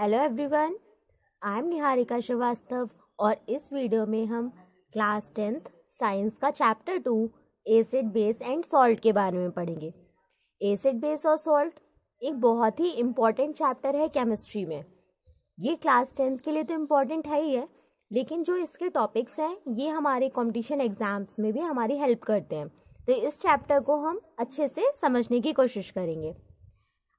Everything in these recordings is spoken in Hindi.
hello everyone I am Niharika Srivastava और इस वीडियो में हम क्लास टेंथ साइंस का chapter two acid base and salt के बारे में पढ़ेंगे एसिड बेस और सॉल्ट एक बहुत ही इम्पॉर्टेंट चैप्टर है केमिस्ट्री में ये क्लास टेंथ के लिए तो इम्पॉर्टेंट है ही है लेकिन जो इसके टॉपिक्स हैं ये हमारे कॉम्पिटिशन एग्जाम्स में भी हमारी हेल्प करते हैं तो इस चैप्टर को हम अच्छे से समझने की कोशिश करेंगे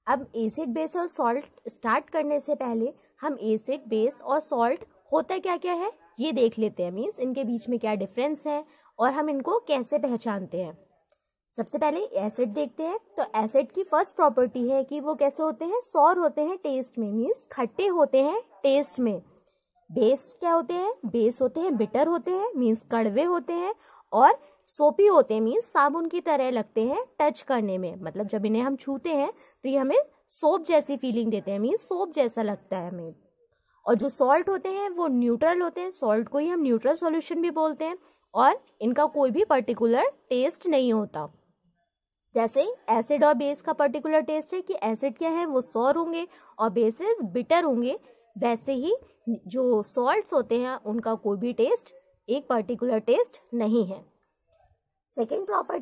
अब एसिड बेस और सॉल्ट स्टार्ट करने से पहले हम एसिड बेस और सॉल्ट होता क्या क्या है ये देख लेते हैं मीन्स इनके बीच में क्या डिफरेंस है और हम इनको कैसे पहचानते हैं सबसे पहले एसिड देखते हैं तो एसिड की फर्स्ट प्रॉपर्टी है कि वो कैसे होते हैं सौर होते हैं टेस्ट में मीन्स खट्टे होते हैं टेस्ट में बेस क्या होते हैं बेस होते हैं बिटर होते हैं मीन्स कड़वे होते हैं और सोपी होते हैं मीन्स साबुन की तरह लगते हैं टच करने में मतलब जब इन्हें हम छूते हैं तो ये हमें सोप जैसी फीलिंग देते हैं मीन्स सोप जैसा लगता है हमें और जो सॉल्ट होते हैं वो न्यूट्रल होते हैं सॉल्ट को ही हम न्यूट्रल सॉल्यूशन भी बोलते हैं और इनका कोई भी पर्टिकुलर टेस्ट नहीं होता जैसे एसिड और बेस का पर्टिकुलर टेस्ट है कि एसिड क्या है वो सौर होंगे और बेसिस बिटर होंगे वैसे ही जो सॉल्ट होते हैं उनका कोई भी टेस्ट एक पर्टिकुलर टेस्ट नहीं है सेकेंड प्रॉपर्टी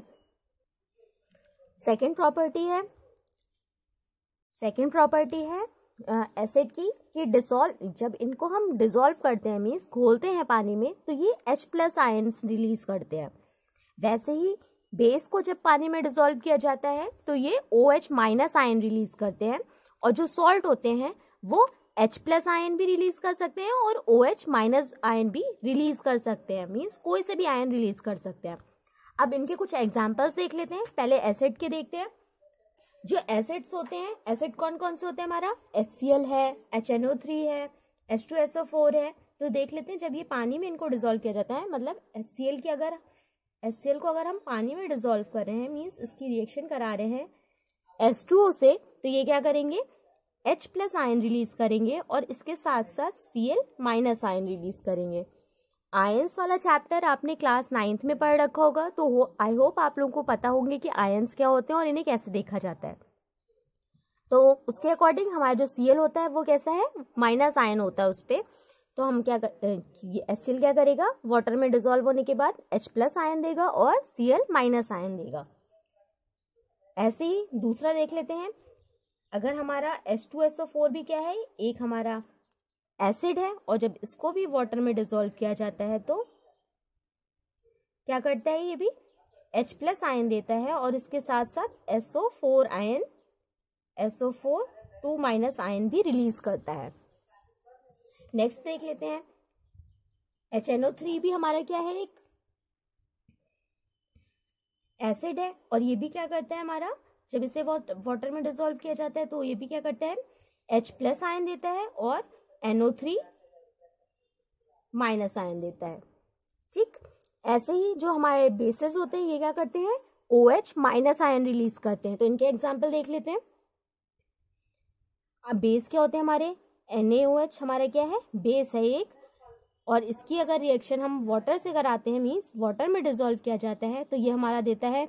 सेकेंड प्रॉपर्टी है सेकेंड प्रॉपर्टी है एसिड की कि डिसॉल्व जब इनको हम डिसॉल्व करते हैं मीन्स घोलते हैं पानी में तो ये एच प्लस आयन्स रिलीज करते हैं वैसे ही बेस को जब पानी में डिसॉल्व किया जाता है तो ये O H minus ion release करते हैं और जो सॉल्ट होते हैं वो एच प्लस आयन भी रिलीज कर सकते हैं और ओ एच माइनस आयन भी रिलीज कर सकते हैं मीन्स कोई से भी आयन रिलीज कर सकते हैं अब इनके कुछ एग्जाम्पल्स देख लेते हैं पहले एसेट के देखते हैं जो एसेट्स होते हैं एसेट कौन कौन से होते हैं हमारा एच है एच है एच है तो देख लेते हैं जब ये पानी में इनको डिजोल्व किया जाता है मतलब एच की अगर एच को अगर हम पानी में डिजोल्व कर रहे हैं मीन्स इसकी रिएक्शन करा रहे हैं एस से तो ये क्या करेंगे H प्लस आयन रिलीज करेंगे और इसके साथ साथ Cl माइनस आयन रिलीज करेंगे आयंस वाला चैप्टर आपने क्लास नाइन्थ में पढ़ रखा होगा तो हो आई होप आप लोगों को पता होंगे कि आयंस क्या होते हैं और इन्हें कैसे देखा जाता है तो उसके अकॉर्डिंग हमारा जो सी होता है वो कैसा है माइनस आयन होता है उस पर तो हम क्या ये एस क्या करेगा वाटर में डिजोल्व होने के बाद एच प्लस आयन देगा और सी एल माइनस आयन देगा ऐसे ही दूसरा देख लेते हैं अगर हमारा S two S O four भी क्या है एक हमारा एसिड है और जब इसको भी वाटर में डिजोल्व किया जाता है तो क्या करता है ये भी H प्लस आयन देता है और इसके साथ साथ SO4 four ion SO4 four two minus ion भी रिलीज करता है नेक्स्ट देख लेते हैं HNO3 भी हमारा क्या है एक एसिड है और ये भी क्या करता है हमारा जब इसे वाटर में डिजोल्व किया जाता है तो ये भी क्या करता है H प्लस आयन देता है और एनओ थ्री माइनस आयन देता है ठीक ऐसे ही जो हमारे बेसेस होते हैं ये क्या करते हैं O H minus ion release करते हैं तो इनके एग्जाम्पल देख लेते हैं अब बेस क्या होते हैं हमारे एन एच हमारा क्या है बेस है एक और इसकी अगर रिएक्शन हम वाटर से कराते हैं मीन्स वाटर में डिजोल्व किया जाता है तो ये हमारा देता है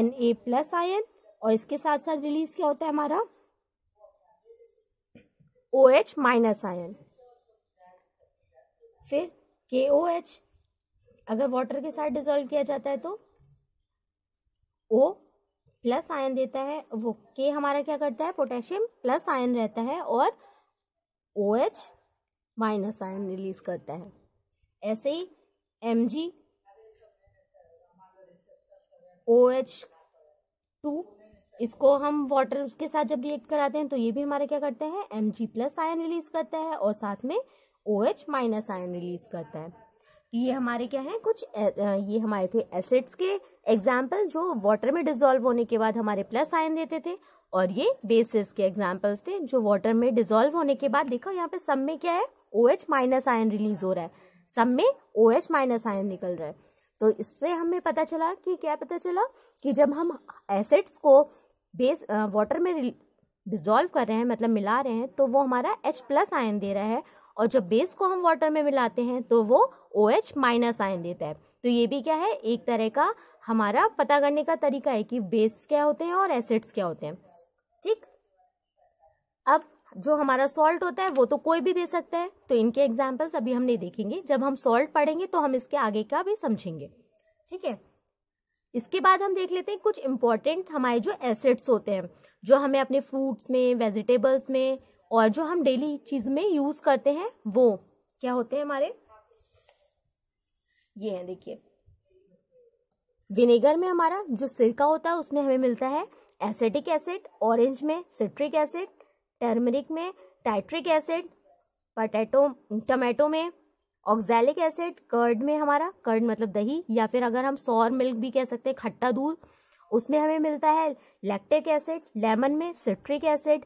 एन ए प्लस आयन और इसके साथ साथ रिलीज क्या होता है हमारा ओ एच माइनस आयन फिर के ओ एच अगर वाटर के साथ डिजोल्व किया जाता है तो ओ प्लस आयन देता है वो के हमारा क्या करता है पोटेशियम प्लस आयन रहता है और O H minus ion release करता है ऐसे ही M G O H two इसको हम वाटर के साथ जब रिएक्ट कराते हैं तो ये भी हमारे क्या करते हैं M G plus ion release करता है और साथ में O H minus ion release करता है तो ये हमारे क्या है कुछ ये हमारे थे एसिड्स के एग्जाम्पल जो वाटर में डिजोल्व होने के बाद हमारे प्लस आयन देते थे और ये बेसिस के एग्जाम्पल्स थे जो वाटर में डिजोल्व होने के बाद देखो यहाँ पे सब में क्या है O H minus ion release हो रहा है सब में ओ एच माइनस आयन निकल रहा है तो इससे हमें पता चला कि क्या पता चला कि जब हम एसिड्स को बेस वाटर में डिजोल्व कर रहे हैं मतलब मिला रहे हैं तो वो हमारा एच प्लस आयन दे रहा है और जब बेस को हम वाटर में मिलाते हैं तो वो ओ एच माइनस आयन देता है तो ये भी क्या है एक तरह का हमारा पता करने का तरीका है कि बेस क्या होते हैं और एसिड्स क्या होते हैं ठीक अब जो हमारा सॉल्ट होता है वो तो कोई भी दे सकता है तो इनके एग्जाम्पल्स अभी हम नहीं देखेंगे जब हम सॉल्ट पढ़ेंगे तो हम इसके आगे का भी समझेंगे ठीक है इसके बाद हम देख लेते हैं कुछ इंपॉर्टेंट हमारे जो एसिड्स होते हैं जो हमें अपने फ्रूट्स में वेजिटेबल्स में और जो हम डेली चीज में यूज करते हैं वो क्या होते हैं हमारे ये है देखिए विनेगर में हमारा जो सिरका होता है उसमें हमें मिलता है एसिटिक एसिड ऑरेंज में सिट्रिक एसिड टर्मरिक में टाइट्रिक एसिड पटेटो टमेटो में ऑक्जैलिक एसिड कर्ड में हमारा कर्ड मतलब दही या फिर अगर हम सौर मिल्क भी कह सकते हैं खट्टा दूध उसमें हमें मिलता है लैक्टिक एसिड लेमन में सिट्रिक एसिड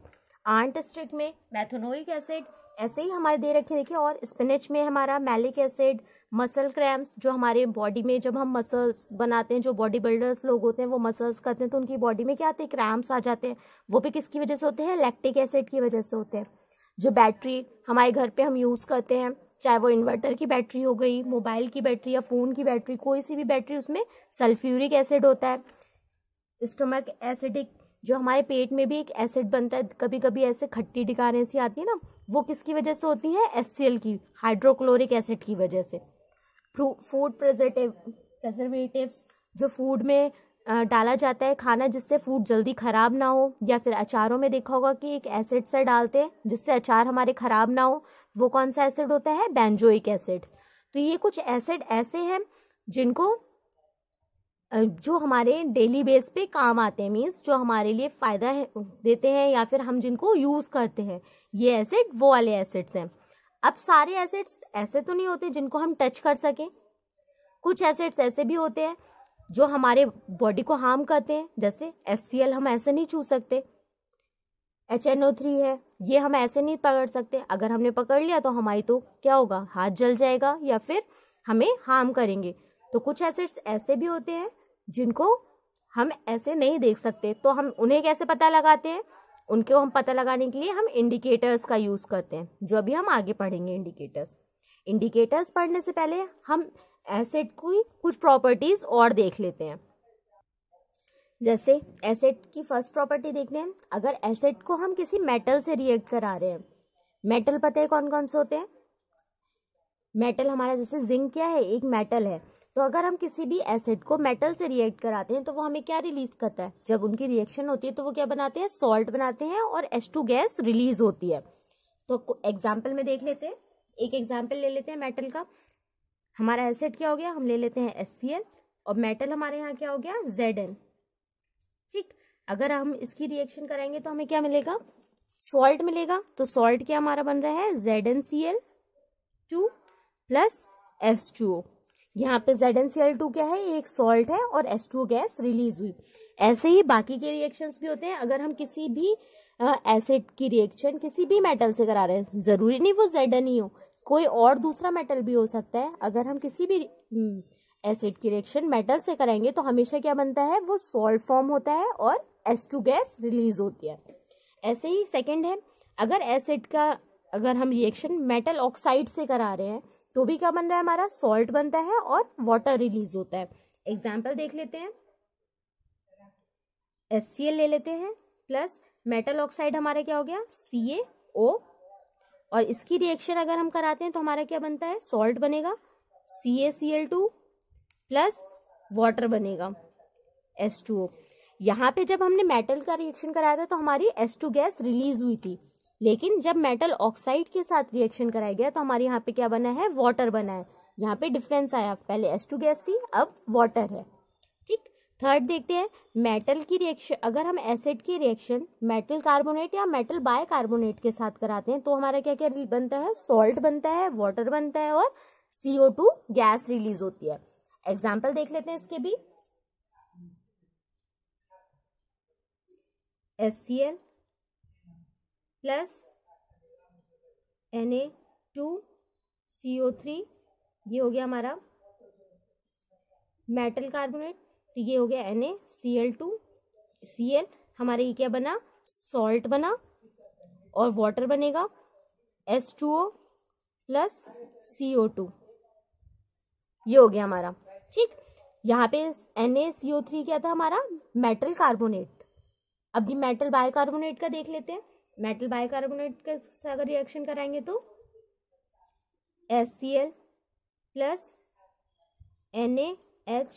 आंट स्ट्रिक में मैथोनोइक एसिड ऐसे ही हमारे दे रखे देखिए और स्पिनच में हमारा मैलिक एसिड मसल क्रैम्प्स जो हमारे बॉडी में जब हम मसल्स बनाते हैं जो बॉडी बिल्डर्स लोग होते हैं वो मसल्स करते हैं तो उनकी बॉडी में क्या आते हैं क्रैम्प्स आ जाते हैं वो भी किसकी वजह से होते हैं लैक्टिक एसिड की वजह से होते हैं जो बैटरी हमारे घर पे हम यूज़ करते हैं चाहे वो इन्वर्टर की बैटरी हो गई मोबाइल की बैटरी या फ़ोन की बैटरी कोई सी भी बैटरी उसमें सल्फ्यूरिक एसिड होता है स्टमक एसिडिक जो हमारे पेट में भी एक एसिड बनता है कभी कभी ऐसे खट्टी डिकारें सी आती है ना वो किसकी वजह से होती है एस की हाइड्रोक्लोरिक एसिड की वजह से फूड प्रजर्टिव प्रेजर्वेटिव्स जो फूड में डाला जाता है खाना जिससे फूड जल्दी ख़राब ना हो या फिर अचारों में देखा होगा कि एक एसिड सा डालते हैं जिससे अचार हमारे ख़राब ना हो वो कौन सा एसिड होता है बेंजोइक एसिड तो ये कुछ एसिड ऐसे हैं जिनको जो हमारे डेली बेस पे काम आते हैं मीन्स जो हमारे लिए फ़ायदा है, देते हैं या फिर हम जिनको यूज़ करते हैं ये एसिड वो वाले एसिड्स हैं अब सारे एसिड्स ऐसे तो नहीं होते जिनको हम टच कर सकें कुछ एसिड्स ऐसे भी होते हैं जो हमारे बॉडी को हार्म करते हैं जैसे एस हम ऐसे नहीं छू सकते एच है ये हम ऐसे नहीं पकड़ सकते अगर हमने पकड़ लिया तो हमारी तो क्या होगा हाथ जल जाएगा या फिर हमें हार्म करेंगे तो कुछ एसिड्स ऐसे भी होते हैं जिनको हम ऐसे नहीं देख सकते तो हम उन्हें कैसे पता लगाते हैं उनके हम पता लगाने के लिए हम इंडिकेटर्स का यूज़ करते हैं जो अभी हम आगे पढ़ेंगे इंडिकेटर्स इंडिकेटर्स पढ़ने से पहले हम एसिड की कुछ प्रॉपर्टीज़ और देख लेते हैं जैसे एसेट की फर्स्ट प्रॉपर्टी देखते हैं अगर एसेट को हम किसी मेटल से रिएक्ट करा रहे हैं मेटल पता है कौन कौन से होते हैं मेटल हमारा जैसे जिंक क्या है एक मेटल है तो अगर हम किसी भी एसिड को मेटल से रिएक्ट कराते हैं तो वो हमें क्या रिलीज करता है जब उनकी रिएक्शन होती है तो वो क्या बनाते हैं सॉल्ट बनाते हैं और एस टू गैस रिलीज होती है तो एग्जाम्पल में देख लेते हैं एक एग्जाम्पल ले लेते हैं मेटल का हमारा एसिड क्या हो गया हम ले लेते हैं एस और मेटल हमारे यहाँ क्या हो गया जेड एन ठीक अगर हम इसकी रिएक्शन कराएंगे तो हमें क्या मिलेगा सॉल्ट मिलेगा तो सॉल्ट क्या हमारा बन रहा है Z N C L two plus S two O यहाँ पे Z N C L two क्या है एक सॉल्ट है और एस टू गैस रिलीज हुई ऐसे ही बाकी के रिएक्शंस भी होते हैं अगर हम किसी भी एसिड की रिएक्शन किसी भी मेटल से करा रहे हैं जरूरी नहीं वो जेड एन ही हो कोई और दूसरा मेटल भी हो सकता है अगर हम किसी भी हम्म, एसिड की रिएक्शन मेटल से करेंगे तो हमेशा क्या बनता है वो सॉल्ट फॉर्म होता है और एस टू गैस रिलीज होती है ऐसे ही सेकेंड है अगर एसिड का अगर हम रिएक्शन मेटल ऑक्साइड से करा रहे हैं तो भी क्या बन रहा है हमारा सॉल्ट बनता है और वाटर रिलीज होता है एग्जाम्पल देख लेते हैं एस ले लेते हैं प्लस मेटल ऑक्साइड हमारा क्या हो गया सी और इसकी रिएक्शन अगर हम कराते हैं तो हमारा क्या बनता है सॉल्ट बनेगा C A C L two plus water बनेगा एस टू ओ यहाँ पे जब हमने मेटल का रिएक्शन कराया था तो हमारी एस टू गैस रिलीज हुई थी लेकिन जब मेटल ऑक्साइड के साथ रिएक्शन कराया गया तो हमारे यहाँ पे क्या बना है वाटर बना है यहाँ पे डिफरेंस आया पहले एस टू गैस थी अब वाटर है ठीक थर्ड देखते हैं मेटल की रिएक्शन अगर हम एसिड की रिएक्शन मेटल कार्बोनेट या मेटल बाय कार्बोनेट के साथ कराते हैं तो हमारा क्या क्या बनता है सॉल्ट बनता है वाटर बनता है और सीओ टू गैस रिलीज होती है एग्जाम्पल देख लेते हैं इसके भी S C L plus N A two C O three ये हो गया हमारा मेटल कार्बोनेट तो ये हो गया N A C L two C L हमारे ये क्या बना सॉल्ट बना और वाटर बनेगा S two O plus C O two ये हो गया हमारा ठीक यहाँ पे N A C O three क्या था हमारा मेटल कार्बोनेट अब ये मेटल कार्बोनेट का देख लेते हैं मेटल कार्बोनेट का अगर रिएक्शन कराएंगे तो S C L plus N A H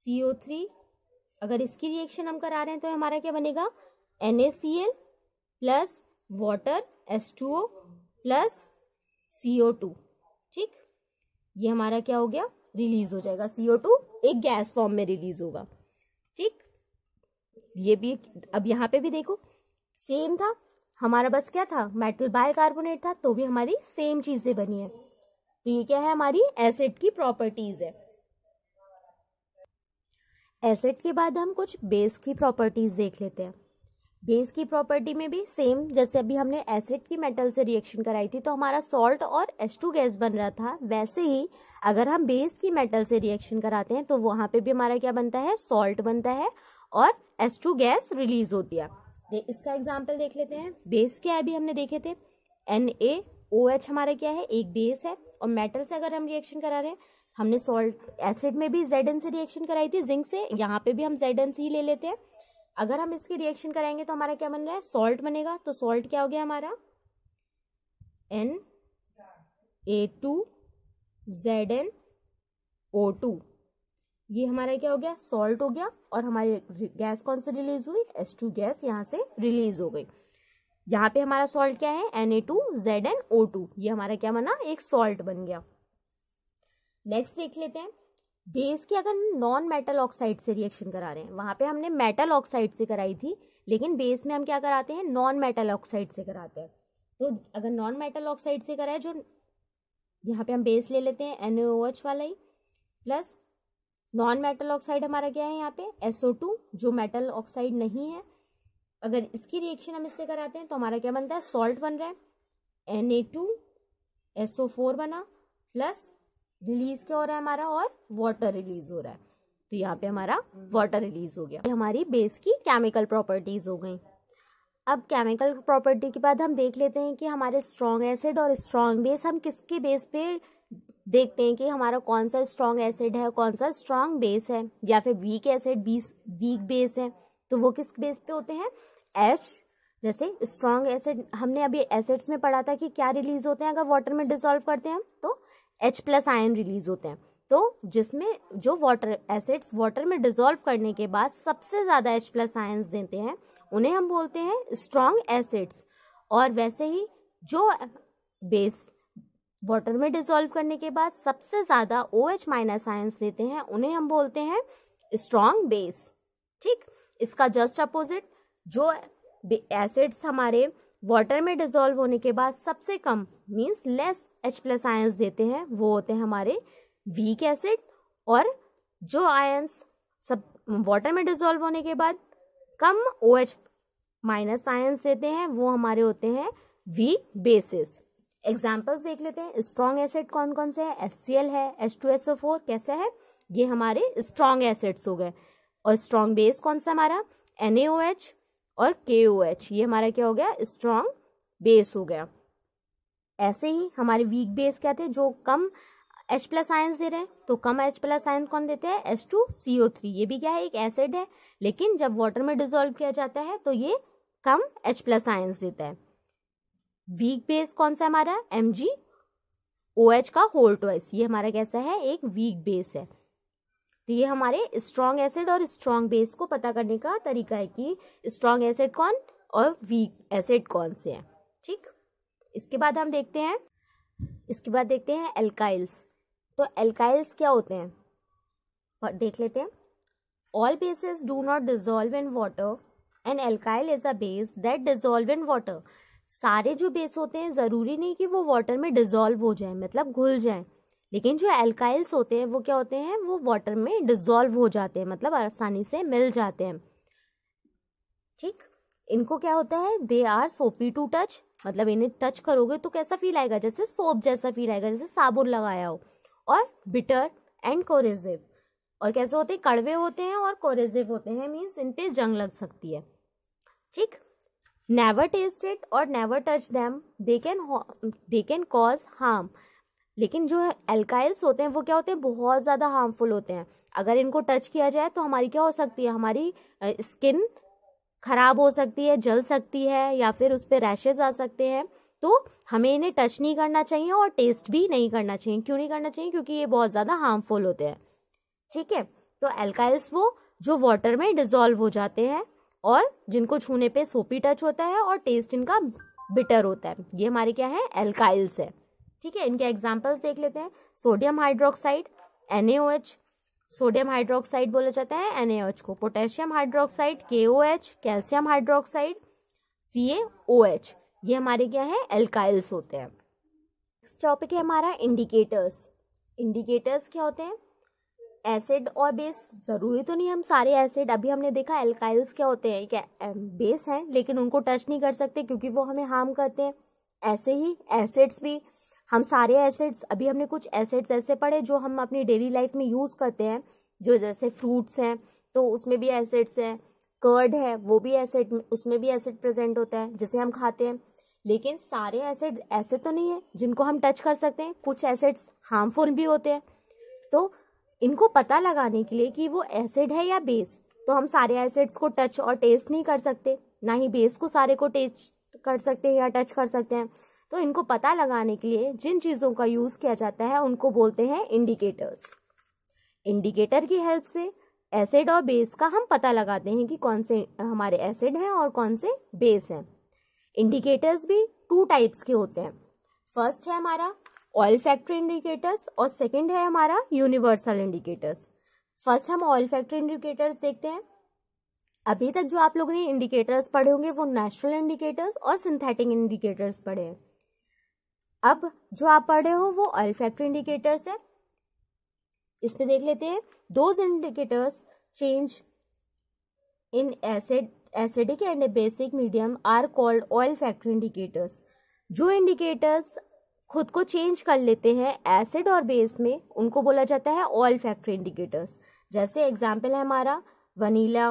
C O three अगर इसकी रिएक्शन हम करा रहे हैं तो हमारा क्या बनेगा N A C L plus water S two O plus C O two ठीक ये हमारा क्या हो गया रिलीज हो जाएगा सीओ टू एक गैस फॉर्म में रिलीज होगा ठीक ये भी अब यहाँ पे भी देखो सेम था हमारा बस क्या था मेटल बाय कार्बोनेट था तो भी हमारी सेम चीजें बनी है तो ये क्या है हमारी एसिड की प्रॉपर्टीज है एसिड के बाद हम कुछ बेस की प्रॉपर्टीज देख लेते हैं बेस की प्रॉपर्टी में भी सेम जैसे अभी हमने एसिड की मेटल से रिएक्शन कराई थी तो हमारा सॉल्ट और एस टू गैस बन रहा था वैसे ही अगर हम बेस की मेटल से रिएक्शन कराते हैं तो वहाँ पे भी हमारा क्या बनता है सॉल्ट बनता है और एस टू गैस रिलीज होती है इसका एग्जाम्पल देख लेते हैं बेस क्या है अभी हमने देखे थे एन ए ओ एच हमारा क्या है एक बेस है और मेटल से अगर हम रिएक्शन करा रहे हैं हमने सॉल्ट एसिड में भी जेड से रिएक्शन कराई थी जिंक से यहाँ पे भी हम जेड ही ले लेते हैं अगर हम इसकी रिएक्शन कराएंगे तो हमारा क्या बन रहा है सॉल्ट बनेगा तो सॉल्ट क्या हो गया हमारा N A two Z N O two ये हमारा क्या हो गया सॉल्ट हो गया और हमारी गैस कौन से रिलीज हुई एस टू गैस यहाँ से रिलीज हो गई यहाँ पे हमारा सॉल्ट क्या है N A two Z N O two ये हमारा क्या बना एक सॉल्ट बन गया नेक्स्ट देख लेते हैं बेस की अगर नॉन मेटल ऑक्साइड से रिएक्शन करा रहे हैं वहां पे हमने मेटल ऑक्साइड से कराई थी लेकिन बेस में हम क्या कराते हैं नॉन मेटल ऑक्साइड से कराते हैं तो अगर नॉन मेटल ऑक्साइड से कराए जो यहाँ पे हम बेस ले लेते हैं एन वाला ही प्लस नॉन मेटल ऑक्साइड हमारा क्या है यहाँ पे SO2 जो मेटल ऑक्साइड नहीं है अगर इसकी रिएक्शन हम इससे कराते हैं तो हमारा क्या बनता है सॉल्ट बन रहा है एन ए बना प्लस रिलीज क्या हो रहा है हमारा और वाटर रिलीज हो रहा है तो यहाँ पे हमारा वाटर रिलीज हो गया हमारी बेस की केमिकल प्रॉपर्टीज हो गई अब केमिकल प्रॉपर्टी के बाद हम देख लेते हैं कि हमारे स्ट्रॉन्ग एसिड और स्ट्रॉन्ग बेस हम किसके बेस पे देखते हैं कि हमारा कौन सा स्ट्रॉन्ग एसिड है कौन सा स्ट्रॉन्ग बेस है या फिर weak acid base weak base है तो वो किस बेस पे होते हैं एस जैसे स्ट्रॉन्ग एसिड हमने अभी एसिड्स में पढ़ा था कि क्या रिलीज होते हैं अगर वाटर में डिसॉल्व करते हैं तो एच प्लस आयन रिलीज होते हैं तो जिसमें जो वाटर एसिड्स वाटर में डिजोल्व करने के बाद सबसे ज़्यादा एच प्लस आयन देते हैं उन्हें हम बोलते हैं स्ट्रॉन्ग एसिड्स और वैसे ही जो बेस वाटर में डिजोल्व करने के बाद सबसे ज़्यादा ओ एच माइनस आयन्स देते हैं उन्हें हम बोलते हैं स्ट्रॉन्ग बेस ठीक इसका जस्ट अपोजिट जो एसिड्स हमारे वाटर में डिजोल्व होने के बाद सबसे कम means less H plus ions देते हैं वो होते हैं हमारे वीक एसिड और जो आयन्स सब वाटर में डिजोल्व होने के बाद कम ओ एच माइनस आयन्स देते हैं वो हमारे होते हैं वीक बेसिस एग्जाम्पल्स देख लेते हैं स्ट्रॉन्ग एसिड कौन कौन से है एस है H two S O four कैसे है ये हमारे स्ट्रॉन्ग एसिड्स हो गए और स्ट्रॉन्ग बेस कौन सा हमारा एन ए ओ एच और के ओ एच ये हमारा क्या हो गया स्ट्रॉन्ग बेस हो गया ऐसे ही हमारे वीक बेस क्या थे जो कम H प्लस आयंस दे रहे हैं तो कम एच प्लस आयन कौन देते हैं S two C O three ये भी क्या है एक एसिड है लेकिन जब वाटर में डिजोल्व किया जाता है तो ये कम H प्लस आयंस देता है वीक बेस कौन सा हमारा एम जी ओ एच का होल्ड ट्वाइस ये हमारा कैसा है एक वीक बेस है तो ये हमारे स्ट्रॉन्ग एसिड और स्ट्रॉन्ग बेस को पता करने का तरीका है कि स्ट्रॉन्ग एसिड कौन और वीक एसिड कौन से हैं ठीक इसके बाद हम देखते हैं इसके बाद देखते हैं एल्काइल्स तो एल्काइल्स क्या होते हैं और देख लेते हैं all bases do not dissolve in water and alkali is a base that dissolve in water सारे जो बेस होते हैं ज़रूरी नहीं कि वो वाटर में डिजोल्व हो जाए मतलब घुल जाए लेकिन जो एल्काइल्स होते हैं वो क्या होते हैं वो वाटर में डिजोल्व हो जाते हैं मतलब आसानी से मिल जाते हैं ठीक इनको क्या होता है they are soapy to touch मतलब इन्हें टच करोगे तो कैसा फील आएगा जैसे सोप जैसा फील आएगा जैसे साबुन लगाया हो और बिटर एंड कोरेजिव और कैसे होते हैं कड़वे होते हैं और कोरेजिव होते हैं मीन्स इन पे जंग लग सकती है ठीक नेवर टेस्ट इट और never touch them they can they can cause harm लेकिन जो एल्काइल्स होते हैं वो क्या होते हैं बहुत ज़्यादा हार्मफुल होते हैं अगर इनको टच किया जाए तो हमारी क्या हो सकती है हमारी स्किन खराब हो सकती है जल सकती है या फिर उस पर रैशेज आ सकते हैं तो हमें इन्हें टच नहीं करना चाहिए और टेस्ट भी नहीं करना चाहिए क्यों नहीं करना चाहिए क्योंकि ये बहुत ज़्यादा हार्मफुल होते हैं ठीक है तो एल्काइल्स वो जो वाटर में डिजोल्व हो जाते हैं और जिनको छूने पे सोपी टच होता है और टेस्ट इनका बिटर होता है ये हमारे क्या है एल्काइल्स है ठीक है इनके एग्जाम्पल्स देख लेते हैं sodium hydroxide NAOH sodium hydroxide बोला जाता है एनएओएच को potassium hydroxide KOH calcium hydroxide CAOH ये हमारे क्या है एल्काइल्स होते हैं नेक्स्ट टॉपिक है हमारा इंडिकेटर्स इंडिकेटर्स क्या होते हैं एसिड और बेस जरूरी तो नहीं हम सारे एसिड अभी हमने देखा एल्काइल्स क्या होते हैं क्या बेस हैं लेकिन उनको टच नहीं कर सकते क्योंकि वो हमें हार्म करते हैं ऐसे ही एसिड्स भी हम सारे एसिड्स अभी हमने कुछ एसिड्स ऐसे पढ़े जो हम अपनी डेली लाइफ में यूज़ करते हैं जो जैसे फ्रूट्स हैं तो उसमें भी एसिड्स हैं कर्ड है वो भी एसिड उसमें भी एसिड प्रेजेंट होता है जिसे हम खाते हैं लेकिन सारे एसिड ऐसे तो नहीं है जिनको हम टच कर सकते हैं कुछ एसिड्स हार्मफुल भी होते हैं तो इनको पता लगाने के लिए कि वो एसिड है या बेस तो हम सारे एसिड्स को टच और टेस्ट नहीं कर सकते ना ही बेस को सारे को टेस्ट कर सकते हैं या टच कर सकते हैं तो इनको पता लगाने के लिए जिन चीज़ों का यूज़ किया जाता है उनको बोलते हैं इंडिकेटर्स इंडिकेटर की हेल्प से एसिड और बेस का हम पता लगाते हैं कि कौन से हमारे एसिड हैं और कौन से बेस हैं इंडिकेटर्स भी टू टाइप्स के होते हैं फर्स्ट है हमारा ऑयल फैक्ट्री इंडिकेटर्स और सेकंड है हमारा यूनिवर्सल इंडिकेटर्स फर्स्ट हम ऑयल फैक्ट्री इंडिकेटर्स देखते हैं अभी तक जो आप लोगों ने इंडिकेटर्स पढ़े होंगे वो नेचुरल इंडिकेटर्स और सिंथेटिक इंडिकेटर्स पढ़े हैं अब जो आप पढ़ रहे हो वो ऑयल इंडिकेटर्स है इसमें देख लेते हैं दो indicators change in acid acidic and basic medium are called olfactory indicators जो इंडिकेटर्स खुद को चेंज कर लेते हैं एसिड और बेस में उनको बोला जाता है ऑयल फैक्ट्री इंडिकेटर्स जैसे एग्जाम्पल है हमारा वनीला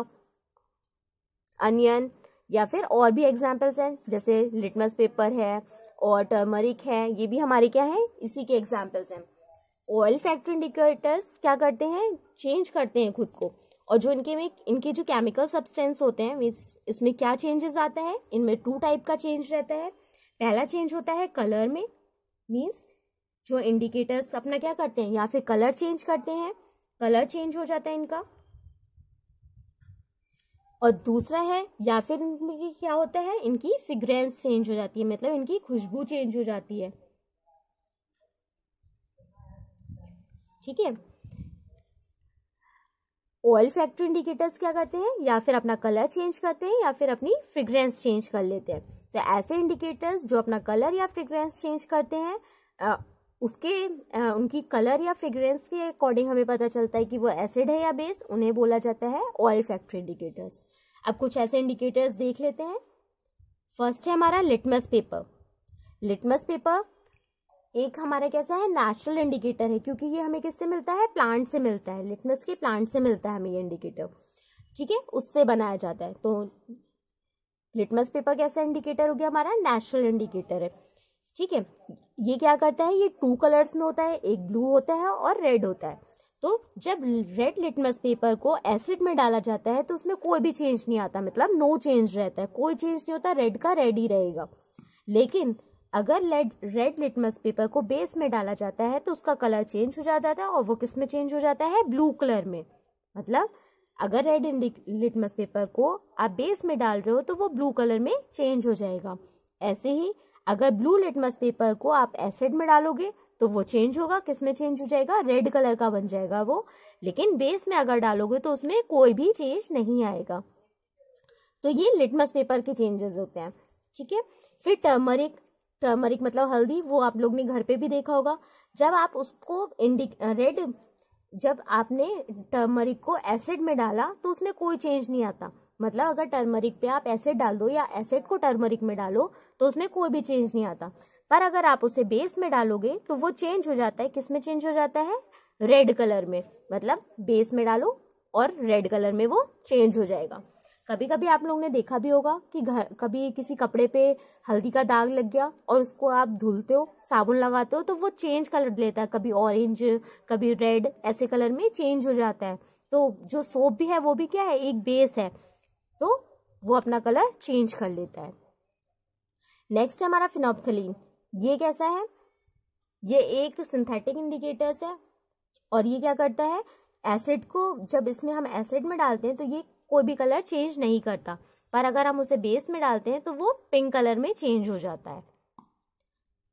अनियन या फिर और भी एग्जाम्पल्स हैं जैसे लिटमस पेपर है और टर्मरिक है ये भी हमारे क्या है इसी के एग्जाम्पल्स हैं ऑयल फैक्ट्री इंडिकेटर्स क्या करते हैं चेंज करते हैं खुद को और जो इनके में इनके जो केमिकल सब्सटेंस होते हैं इसमें क्या चेंजेस आता है इनमें टू टाइप का चेंज रहता है पहला चेंज होता है कलर में मीन्स जो इंडिकेटर्स अपना क्या करते हैं या फिर कलर चेंज करते हैं कलर चेंज हो जाता है इनका और दूसरा है या फिर इनकी क्या होता है इनकी फिग्रेंस चेंज हो जाती है मतलब इनकी खुशबू चेंज हो जाती है ठीक है ऑयल फैक्टर इंडिकेटर्स क्या करते हैं या फिर अपना कलर चेंज करते हैं या फिर अपनी फ्रेग्रेंस चेंज कर लेते हैं तो ऐसे इंडिकेटर्स जो अपना कलर या फ्रेग्रेंस चेंज करते हैं उसके उनकी कलर या फ्रेग्रेंस के अकॉर्डिंग हमें पता चलता है कि वो एसिड है या बेस उन्हें बोला जाता है ऑयल फैक्ट्री इंडिकेटर्स अब कुछ ऐसे इंडिकेटर्स देख लेते हैं फर्स्ट है हमारा लिटमस पेपर लिटमस पेपर एक हमारा कैसा है नेचुरल इंडिकेटर है क्योंकि ये हमें किससे मिलता है प्लांट से मिलता है लिटमस के प्लांट से मिलता है हमें ये इंडिकेटर ठीक है उससे बनाया जाता है तो लिटमस पेपर कैसा इंडिकेटर हो गया हमारा नेचुरल इंडिकेटर है ठीक है ये क्या करता है ये टू कलर्स में होता है एक ब्लू होता है और रेड होता है तो जब रेड लिटमस पेपर को एसिड में डाला जाता है तो उसमें कोई भी चेंज नहीं आता मतलब नो चेंज रहता है कोई चेंज नहीं होता रेड का रेड ही रहेगा लेकिन अगर लेड रेड लिटमस पेपर को बेस में डाला जाता है तो उसका कलर चेंज हो जाता है और वो किस में चेंज हो जाता है ब्लू कलर में मतलब अगर रेड लिटमस पेपर को आप बेस में डाल रहे हो तो वो ब्लू कलर में चेंज हो जाएगा ऐसे ही अगर ब्लू लिटमस पेपर को आप एसिड में डालोगे तो वो चेंज होगा किस में चेंज हो जाएगा रेड कलर का बन जाएगा वो लेकिन बेस में अगर डालोगे तो उसमें कोई भी चेंज नहीं आएगा तो ये लिटमस पेपर के चेंजेस होते हैं ठीक है फिर टर्मरिक टर्मरिक मतलब हल्दी वो आप लोग ने घर पे भी देखा होगा जब आप उसको इंडिक रेड जब आपने टर्मरिक को एसिड में डाला तो उसमें कोई चेंज नहीं आता मतलब अगर टर्मरिक पे आप एसिड डाल दो या एसिड को टर्मरिक में डालो तो उसमें कोई भी चेंज नहीं आता पर अगर आप उसे बेस में डालोगे तो वो चेंज हो जाता है किस में चेंज हो जाता है रेड कलर में मतलब बेस में डालो और रेड कलर में वो चेंज हो जाएगा कभी कभी आप लोगों ने देखा भी होगा कि घर कभी किसी कपड़े पे हल्दी का दाग लग गया और उसको आप धुलते हो साबुन लगाते हो तो वो चेंज कलर लेता है कभी ऑरेंज कभी रेड ऐसे कलर में चेंज हो जाता है तो जो सोप भी है वो भी क्या है एक बेस है तो वो अपना कलर चेंज कर लेता है नेक्स्ट है हमारा फिनोपथलिन ये कैसा है ये एक सिंथेटिक इंडिकेटर्स है और ये क्या करता है एसिड को जब इसमें हम एसिड में डालते हैं तो ये कोई भी कलर चेंज नहीं करता पर अगर हम उसे बेस में डालते हैं तो वो पिंक कलर में चेंज हो जाता है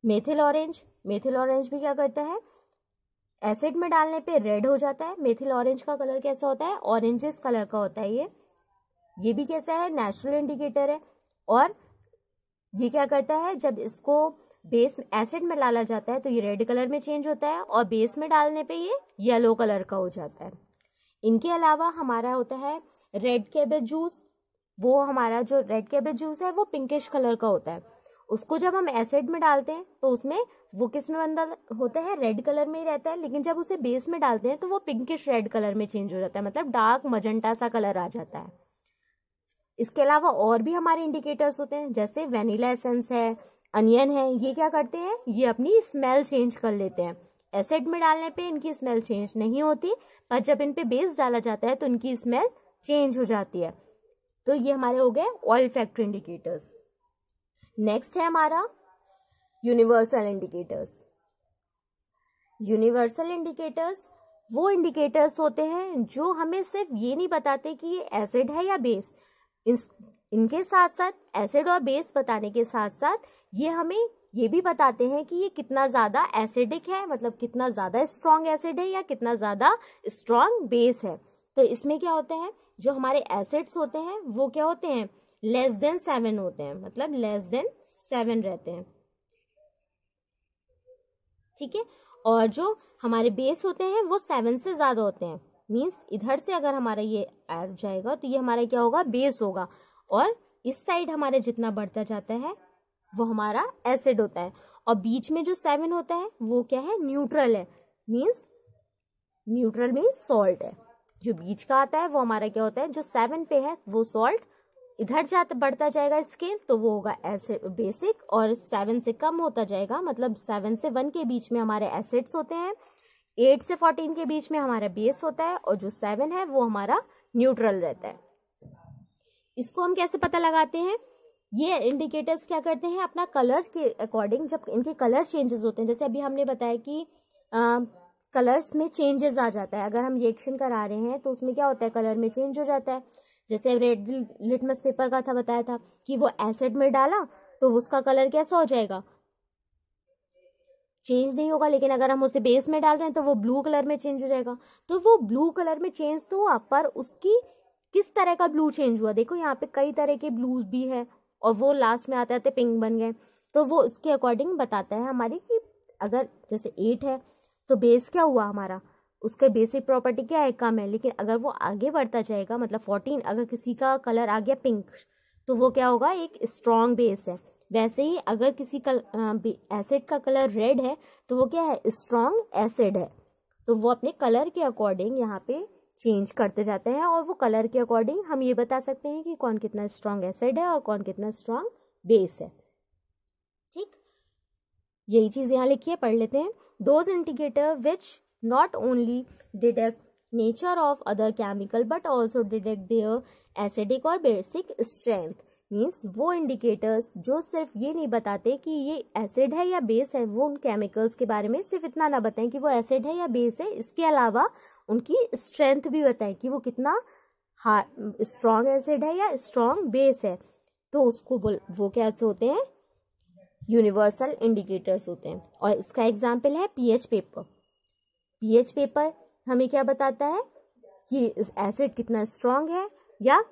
मेथिल ऑरेंज मेथिल ऑरेंज भी क्या करता है एसिड में डालने पे रेड हो जाता है मेथिल ऑरेंज का कलर कैसा होता है ऑरेंजेस कलर का होता है ये ये भी कैसा है नेचुरल इंडिकेटर है और ये क्या करता है जब इसको बेस एसिड में डाला जाता है तो ये रेड कलर में चेंज होता है और बेस में डालने पे ये येलो कलर का हो जाता है इनके अलावा हमारा होता है रेड कैबेज जूस वो हमारा जो रेड कैबेज जूस है वो पिंकिश कलर का होता है उसको जब हम एसिड में डालते हैं तो उसमें वो किस में बंदा होता है रेड कलर में ही रहता है लेकिन जब उसे बेस में डालते हैं तो वो पिंकिश रेड कलर में चेंज हो जाता है मतलब डार्क मजंटा सा कलर आ जाता है इसके अलावा और भी हमारे इंडिकेटर्स होते हैं जैसे वेनिला एसेंस है अनियन है ये क्या करते हैं ये अपनी स्मेल चेंज कर लेते हैं एसिड में डालने पे इनकी स्मेल चेंज नहीं होती पर जब इन पे बेस डाला जाता है तो इनकी स्मेल चेंज हो जाती है तो ये हमारे हो गए ऑयल फैक्टर इंडिकेटर्स नेक्स्ट है हमारा यूनिवर्सल इंडिकेटर्स यूनिवर्सल इंडिकेटर्स वो इंडिकेटर्स होते हैं जो हमें सिर्फ ये नहीं बताते कि ये एसिड है या बेस इन इनके साथ साथ एसिड और बेस बताने के साथ साथ ये हमें ये भी बताते हैं कि ये कितना ज़्यादा एसिडिक है मतलब कितना ज़्यादा स्ट्रॉन्ग एसिड है या कितना ज़्यादा स्ट्रॉन्ग बेस है तो इसमें क्या होता है जो हमारे एसिड्स होते हैं वो क्या होते हैं लेस देन सेवन होते हैं मतलब लेस देन सेवन रहते हैं ठीक है और जो हमारे बेस होते हैं वो सेवन से ज़्यादा होते हैं मीन्स इधर से अगर हमारा ये आ जाएगा तो ये हमारा क्या होगा बेस होगा और इस साइड हमारे जितना बढ़ता जाता है वो हमारा एसिड होता है और बीच में जो सेवन होता है वो क्या है न्यूट्रल है मीन्स न्यूट्रल मीन्स सॉल्ट है जो बीच का आता है वो हमारा क्या होता है जो सेवन पे है वो सॉल्ट इधर जाता बढ़ता जाएगा स्केल तो वो होगा एसिड बेसिक और सेवन से कम होता जाएगा मतलब सेवन से वन के बीच में हमारे एसिड्स होते हैं एट से फोर्टीन के बीच में हमारा बेस होता है और जो सेवन है वो हमारा न्यूट्रल रहता है इसको हम कैसे पता लगाते हैं ये इंडिकेटर्स क्या करते हैं अपना कलर्स के अकॉर्डिंग जब इनके कलर चेंजेस होते हैं जैसे अभी हमने बताया कि आ, कलर्स में चेंजेस आ जाता है अगर हम रिएक्शन करा रहे हैं तो उसमें क्या होता है कलर में चेंज हो जाता है जैसे रेड लिटमस पेपर का था बताया था कि वो एसिड में डाला तो उसका कलर कैसा हो जाएगा चेंज नहीं होगा लेकिन अगर हम उसे बेस में डाल रहे हैं तो वो ब्लू कलर में चेंज हो जाएगा तो वो ब्लू कलर में चेंज तो हुआ पर उसकी किस तरह का ब्लू चेंज हुआ देखो यहाँ पे कई तरह के ब्लूज भी है और वो लास्ट में आते आते पिंक बन गए तो वो उसके अकॉर्डिंग बताता है हमारी कि अगर जैसे एट है तो बेस क्या हुआ हमारा उसके बेसिक प्रॉपर्टी क्या है कम है लेकिन अगर वो आगे बढ़ता जाएगा मतलब फोर्टीन अगर किसी का कलर आ गया पिंक तो वो क्या होगा एक स्ट्रॉन्ग बेस है वैसे ही अगर किसी कल एसिड का कलर रेड है तो वो क्या है स्ट्रॉन्ग एसिड है तो वो अपने कलर के अकॉर्डिंग यहाँ पे चेंज करते जाते हैं और वो कलर के अकॉर्डिंग हम ये बता सकते हैं कि कौन कितना स्ट्रॉन्ग एसिड है और कौन कितना स्ट्रॉन्ग बेस है ठीक यही चीज़ यहाँ लिखिए पढ़ लेते हैं those indicator which not only detect nature of other chemical but also detect their acidic और बेसिक स्ट्रेंथ मीन्स वो इंडिकेटर्स जो सिर्फ ये नहीं बताते कि ये एसिड है या बेस है वो उन केमिकल्स के बारे में सिर्फ इतना ना बताएं कि वो एसिड है या बेस है इसके अलावा उनकी स्ट्रेंथ भी बताएं कि वो कितना स्ट्रांग एसिड है या स्ट्रॉन्ग बेस है तो उसको बोल वो क्या होते हैं यूनिवर्सल इंडिकेटर्स होते हैं और इसका एग्जाम्पल है पीएच पेपर पीएच पेपर हमें क्या बताता है कि एसिड कितना स्ट्रांग है या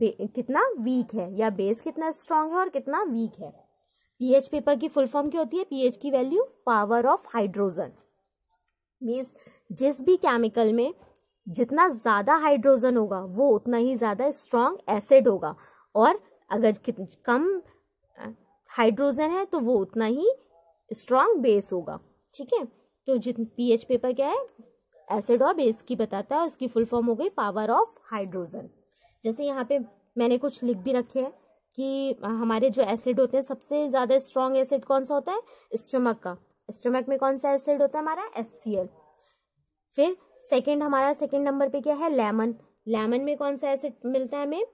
कितना वीक है या बेस कितना स्ट्रांग है और कितना वीक है पीएच पेपर की फुल फॉर्म क्या होती है पीएच की value power of hydrogen means जिस भी केमिकल में जितना ज़्यादा हाइड्रोजन होगा वो उतना ही ज़्यादा स्ट्रांग एसिड होगा और अगर कम हाइड्रोजन है तो वो उतना ही स्ट्रांग बेस होगा ठीक है तो जितन पीएच पेपर क्या है एसिड और बेस की बताता है उसकी फुल फॉर्म हो गई पावर ऑफ हाइड्रोजन जैसे यहाँ पे मैंने कुछ लिख भी रखे हैं कि हमारे जो एसिड होते हैं सबसे ज़्यादा स्ट्रॉन्ग एसिड कौन सा होता है स्टमक का स्टमक में कौन सा एसिड होता है हमारा एस फिर सेकेंड हमारा सेकेंड नंबर पे क्या है लेमन लेमन में कौन सा एसिड मिलता है हमें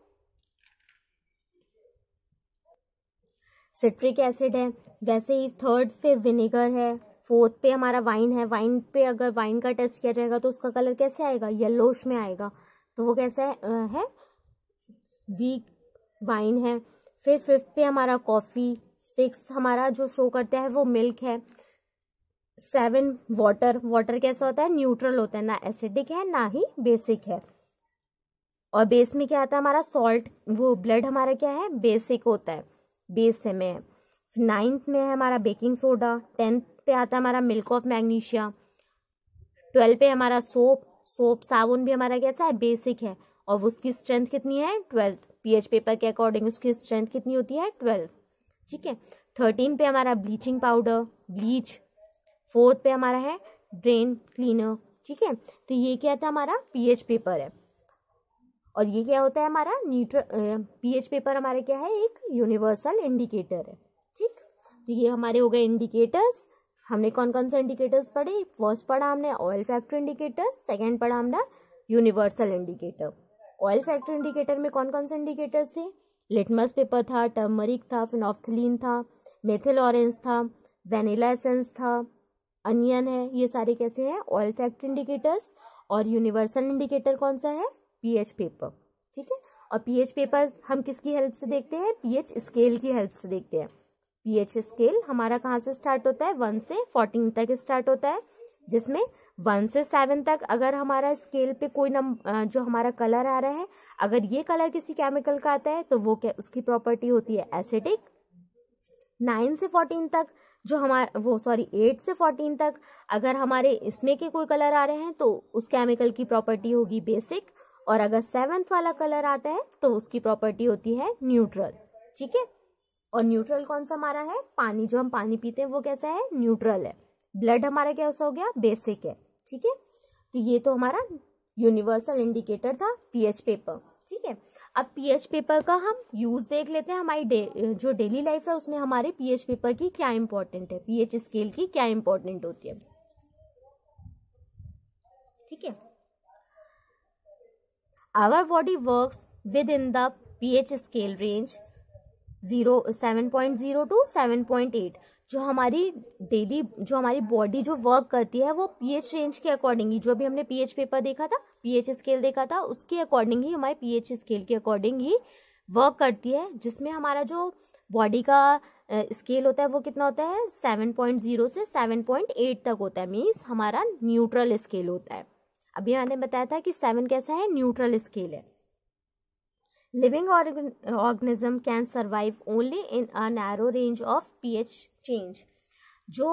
सिट्रिक एसिड है वैसे ही थर्ड फिर विनेगर है फोर्थ पे हमारा वाइन है वाइन पे अगर वाइन का टेस्ट किया जाएगा तो उसका कलर कैसे आएगा येलोश में आएगा तो वो कैसा है वीक वाइन है फिर फिफ्थ पे हमारा कॉफ़ी सिक्स हमारा जो शो करता है वो मिल्क है सेवन वाटर वाटर कैसा होता है न्यूट्रल होता है ना एसिडिक है ना ही बेसिक है और बेस में क्या आता है हमारा सॉल्ट वो ब्लड हमारा क्या है बेसिक होता है बेस में है नाइन्थ में है हमारा बेकिंग सोडा टेंथ पे आता है हमारा मिल्क ऑफ मैग्नीशिया ट्वेल्थ पे हमारा सोप सोप साबुन भी हमारा कैसा है बेसिक है और उसकी स्ट्रेंथ कितनी है ट्वेल्थ पीएच पेपर के अकॉर्डिंग उसकी स्ट्रेंथ कितनी होती है ट्वेल्थ ठीक है थर्टीन पे हमारा ब्लीचिंग पाउडर ब्लीच फोर्थ पे हमारा है ड्रेन क्लीनर ठीक है तो ये क्या था हमारा पीएच पेपर है और ये क्या होता है हमारा न्यूट्र पीएच पेपर हमारा क्या है एक यूनिवर्सल इंडिकेटर है ठीक तो ये हमारे हो गए इंडिकेटर्स हमने कौन कौन से इंडिकेटर्स पढ़े फर्स्ट पढ़ा हमने ऑयल फैक्टर इंडिकेटर्स सेकेंड पढ़ा हमने universal indicator olfactory indicator में कौन कौन से इंडिकेटर्स थे लिटमस पेपर था टर्मरिक था फिनॉफ्थलीन था मेथिल ऑरेंज था वेनिला एसेंस था अनियन है ये सारे कैसे हैं ऑयल फैक्टर इंडिकेटर्स और यूनिवर्सल इंडिकेटर कौन सा है पीएच पेपर ठीक है और पीएच पेपर हम किसकी हेल्प से देखते हैं पीएच स्केल की हेल्प से देखते हैं पीएच स्केल हमारा कहाँ से स्टार्ट होता है वन से फोर्टीन तक स्टार्ट होता है जिसमें वन से सेवन तक अगर हमारा स्केल पे कोई नम जो हमारा कलर आ रहा है अगर ये कलर किसी केमिकल का आता है तो वो क्या उसकी प्रॉपर्टी होती है एसिडिक नाइन से फोर्टीन तक जो हमारा वो सॉरी एट से फोर्टीन तक अगर हमारे इसमें के कोई कलर आ रहे हैं तो उस केमिकल की प्रॉपर्टी होगी बेसिक और अगर सेवन्थ वाला कलर आता है तो उसकी प्रॉपर्टी होती है न्यूट्रल ठीक है और न्यूट्रल कौन सा हमारा है पानी जो हम पानी पीते हैं वो कैसा है न्यूट्रल है ब्लड हमारा कैसा हो गया बेसिक है ठीक है तो ये तो हमारा यूनिवर्सल इंडिकेटर था पीएच पेपर ठीक है अब पीएच पेपर का हम यूज देख लेते हैं हमारी डे, जो डेली लाइफ है उसमें हमारे पीएच पेपर की क्या इंपॉर्टेंट है पीएच स्केल की क्या इंपॉर्टेंट होती है ठीक है our body work with in the pH scale range zero seven point zero to seven point eight जो हमारी डेली जो हमारी बॉडी जो वर्क करती है वो पीएच रेंज के अकॉर्डिंग ही जो भी हमने पीएच पेपर देखा था पीएच स्केल देखा था उसके अकॉर्डिंग ही हमारे पीएच स्केल के अकॉर्डिंग ही वर्क करती है जिसमें हमारा जो बॉडी का स्केल होता है वो कितना होता है 7.0 से 7.8 तक होता है मीन्स हमारा न्यूट्रल स्केल होता है अभी मैंने बताया था कि सेवन कैसा है न्यूट्रल स्केल है living organism can survive only in a narrow range of pH change जो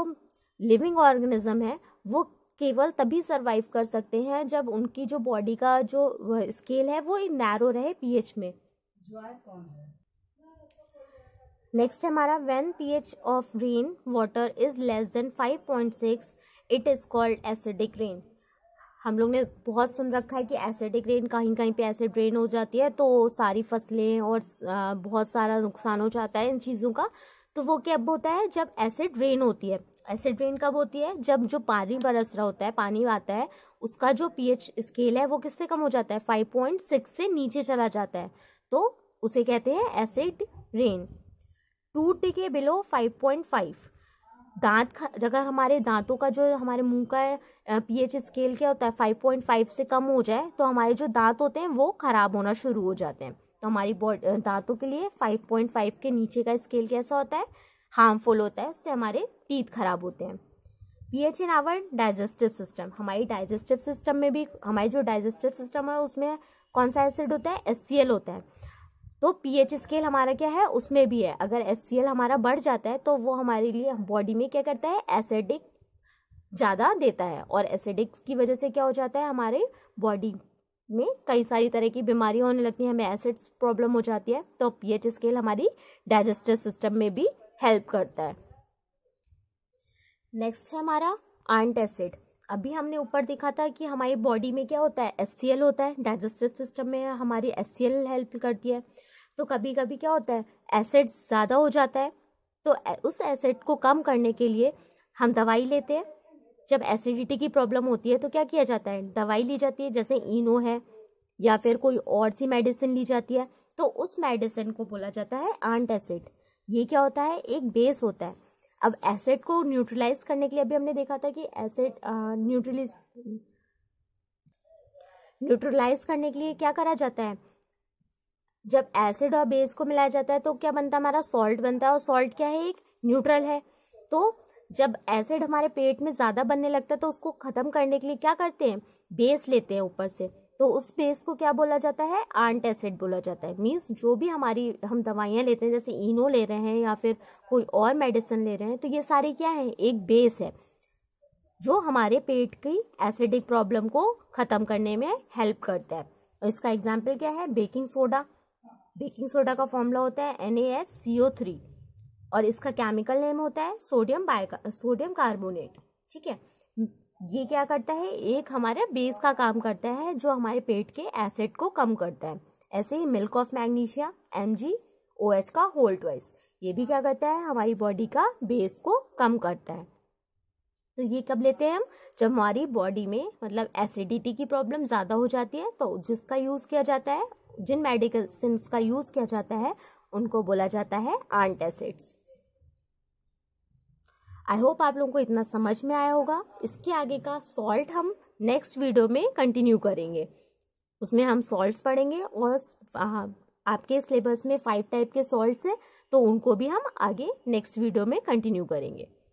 लिविंग ऑर्गेनिज्म है वो केवल तभी सरवाइव कर सकते हैं जब उनकी जो बॉडी का जो स्केल है वो नैरो रहे पीएच में नेक्स्ट हमारा when pH of rain water is less than 5.6 it is called acidic rain हम लोग ने बहुत सुन रखा है कि एसिडिक रेन कहीं कहीं पे एसिड रेन हो जाती है तो सारी फसलें और बहुत सारा नुकसान हो जाता है इन चीज़ों का तो वो क्या होता है जब एसिड रेन होती है एसिड रेन कब होती है जब जो पानी बरस रहा होता है पानी आता है उसका जो पीएच स्केल है वो किससे कम हो जाता है फाइव पॉइंट सिक्स से नीचे चला जाता है तो उसे कहते हैं acid rain tooth decay below five point five दांत अगर हमारे दांतों का जो हमारे मुंह का पीएच स्केल क्या होता है फाइव पॉइंट फाइव से कम हो जाए तो हमारे जो दांत होते हैं वो खराब होना शुरू हो जाते हैं तो हमारी दांतों के लिए 5.5 के नीचे का स्केल कैसा होता है हार्मफुल होता है उससे हमारे टीथ खराब होते हैं pH in our digestive system हमारी डाइजेस्टिव सिस्टम में भी हमारी जो डाइजेस्टिव सिस्टम है उसमें कौन सा एसिड होता है एस होता है तो पीएच स्केल हमारा क्या है उसमें भी है अगर एस हमारा बढ़ जाता है तो वो हमारे लिए बॉडी में क्या करता है एसिडिक ज़्यादा देता है और एसिडिक की वजह से क्या हो जाता है हमारे बॉडी में कई सारी तरह की बीमारियां होने लगती हैं हमें एसिड्स प्रॉब्लम हो जाती है तो पीएच स्केल हमारी डाइजेस्टिव सिस्टम में भी हेल्प करता है नेक्स्ट है हमारा आंट एसिड अभी हमने ऊपर देखा था कि हमारी बॉडी में क्या होता है एस होता है डाइजेस्टिव सिस्टम में हमारी एस हेल्प करती है तो कभी कभी क्या होता है एसिड ज़्यादा हो जाता है तो उस एसिड को कम करने के लिए हम दवाई लेते हैं जब एसिडिटी की प्रॉब्लम होती है तो क्या किया जाता है दवाई ली जाती है जैसे इनो है या फिर कोई और सी मेडिसिन ली जाती है तो उस मेडिसिन को बोला जाता है आंट एसिड ये क्या होता है एक बेस होता है अब एसिड को न्यूट्रलाइज करने के लिए अभी हमने देखा था कि एसिड न्यूट्रलाइज न्यूट्रलाइज करने के लिए क्या करा जाता है जब एसिड और बेस को मिलाया जाता है तो क्या बनता है हमारा सॉल्ट बनता है और सॉल्ट क्या है एक न्यूट्रल है तो जब एसिड हमारे पेट में ज़्यादा बनने लगता है तो उसको ख़त्म करने के लिए क्या करते हैं बेस लेते हैं ऊपर से तो उस बेस को क्या बोला जाता है आंट एसिड बोला जाता है मीन्स जो भी हमारी हम दवाइयाँ लेते हैं जैसे इनो ले रहे हैं या फिर कोई और मेडिसिन ले रहे हैं तो ये सारे क्या है एक बेस है जो हमारे पेट की एसिडिक प्रॉब्लम को ख़त्म करने में हेल्प करता है तो इसका एग्जाम्पल क्या है बेकिंग सोडा बेकिंग सोडा का फॉर्मूला होता है N A S C O three और इसका केमिकल नेम होता है सोडियम बाय सोडियम कार्बोनेट ठीक है ये क्या करता है एक हमारे बेस का काम करता है जो हमारे पेट के एसिड को कम करता है ऐसे ही milk of magnesia M G O H का होल्ड वाइस ये भी क्या करता है हमारी बॉडी का बेस को कम करता है तो ये कब लेते हैं हम जब हमारी बॉडी में मतलब एसिडिटी की प्रॉब्लम ज़्यादा हो जाती है तो जिसका यूज़ किया जाता है जिन मेडिकल का यूज़ किया जाता है उनको बोला जाता है आंट एसिड्स आई होप आप लोगों को इतना समझ में आया होगा इसके आगे का सॉल्ट हम नेक्स्ट वीडियो में कंटिन्यू करेंगे उसमें हम सॉल्ट्स पढ़ेंगे और आपके सिलेबस में फाइव टाइप के सॉल्ट्स हैं तो उनको भी हम आगे नेक्स्ट वीडियो में कंटिन्यू करेंगे